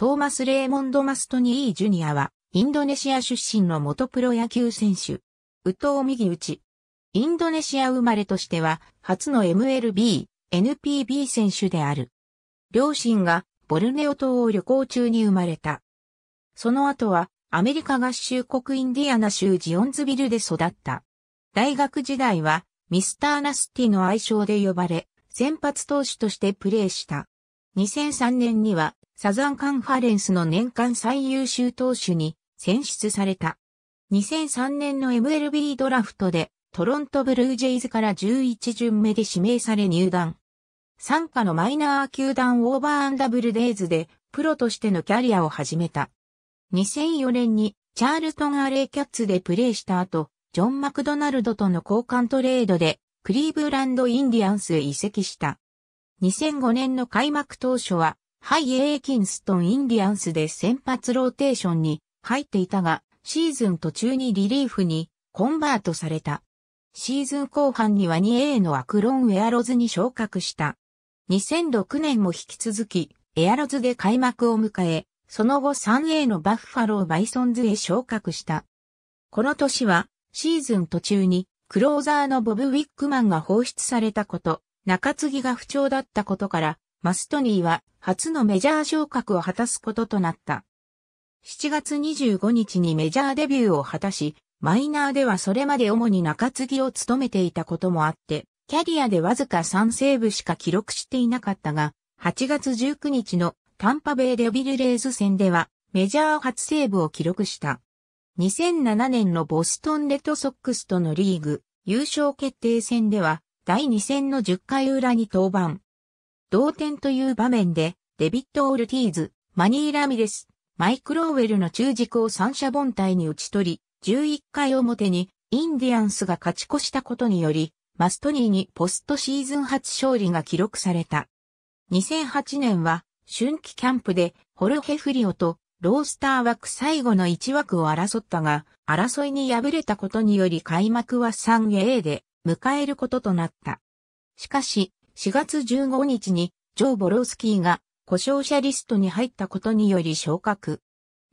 トーマス・レーモンド・マストニー・ジュニアは、インドネシア出身の元プロ野球選手。ウトウ右打ち。インドネシア生まれとしては、初の MLB、NPB 選手である。両親がボルネオ島を旅行中に生まれた。その後は、アメリカ合衆国インディアナ州ジオンズビルで育った。大学時代は、ミスター・ナスティの愛称で呼ばれ、先発投手としてプレーした。2003年には、サザンカンファレンスの年間最優秀投手に選出された。2003年の MLB ドラフトでトロントブルージェイズから11巡目で指名され入団。参加のマイナー球団オーバーダブルデイズでプロとしてのキャリアを始めた。2004年にチャールトン・アレイキャッツでプレーした後、ジョン・マクドナルドとの交換トレードでクリーブランド・インディアンスへ移籍した。2005年の開幕当初はハイ・エーキンストン・インディアンスで先発ローテーションに入っていたが、シーズン途中にリリーフにコンバートされた。シーズン後半には 2A のアクロン・エアロズに昇格した。2006年も引き続き、エアロズで開幕を迎え、その後 3A のバッファロー・バイソンズへ昇格した。この年は、シーズン途中に、クローザーのボブ・ウィックマンが放出されたこと、中継ぎが不調だったことから、マストニーは初のメジャー昇格を果たすこととなった。7月25日にメジャーデビューを果たし、マイナーではそれまで主に中継ぎを務めていたこともあって、キャリアでわずか3セーブしか記録していなかったが、8月19日のタンパベイデビルレーズ戦ではメジャー初セーブを記録した。2007年のボストンレッドソックスとのリーグ優勝決定戦では第2戦の10回裏に登板、同点という場面で、デビット・オルティーズ、マニー・ラミレス、マイク・ローウェルの中軸を三者凡退に打ち取り、11回表にインディアンスが勝ち越したことにより、マストニーにポストシーズン初勝利が記録された。2008年は春季キャンプでホルヘフリオとロースター枠最後の1枠を争ったが、争いに敗れたことにより開幕は 3A で迎えることとなった。しかし、4月15日にジョー・ボロースキーが故障者リストに入ったことにより昇格。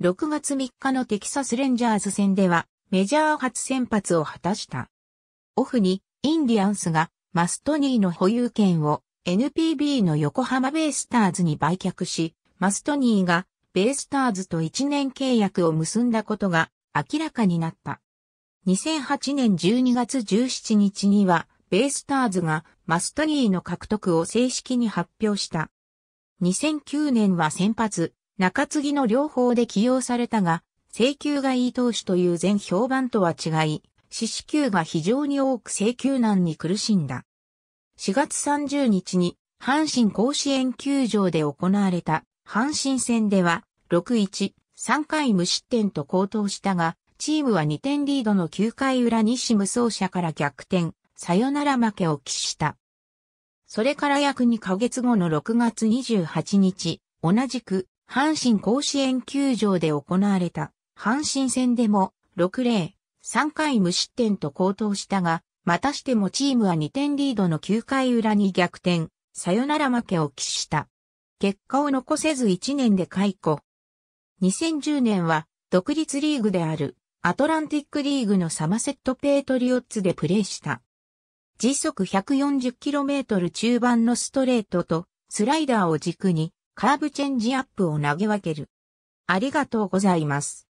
6月3日のテキサスレンジャーズ戦ではメジャー初先発を果たした。オフにインディアンスがマストニーの保有権を NPB の横浜ベイスターズに売却し、マストニーがベイスターズと1年契約を結んだことが明らかになった。2008年12月17日にはベイスターズがマスタニーの獲得を正式に発表した。2009年は先発、中継ぎの両方で起用されたが、請求がいい投手という全評判とは違い、四死球が非常に多く請求難に苦しんだ。4月30日に阪神甲子園球場で行われた阪神戦では6-1、3回無失点と高騰したが、チームは2点リードの9回裏西無双者から逆転、さよなら負けを喫した。それから約2ヶ月後の6月28日、同じく阪神甲子園球場で行われた阪神戦でも6例3回無失点と高騰したが、またしてもチームは2点リードの9回裏に逆転、さよなら負けを喫した。結果を残せず1年で解雇。2010年は独立リーグであるアトランティックリーグのサマセット・ペートリオッツでプレーした。時速 140km 中盤のストレートとスライダーを軸にカーブチェンジアップを投げ分ける。ありがとうございます。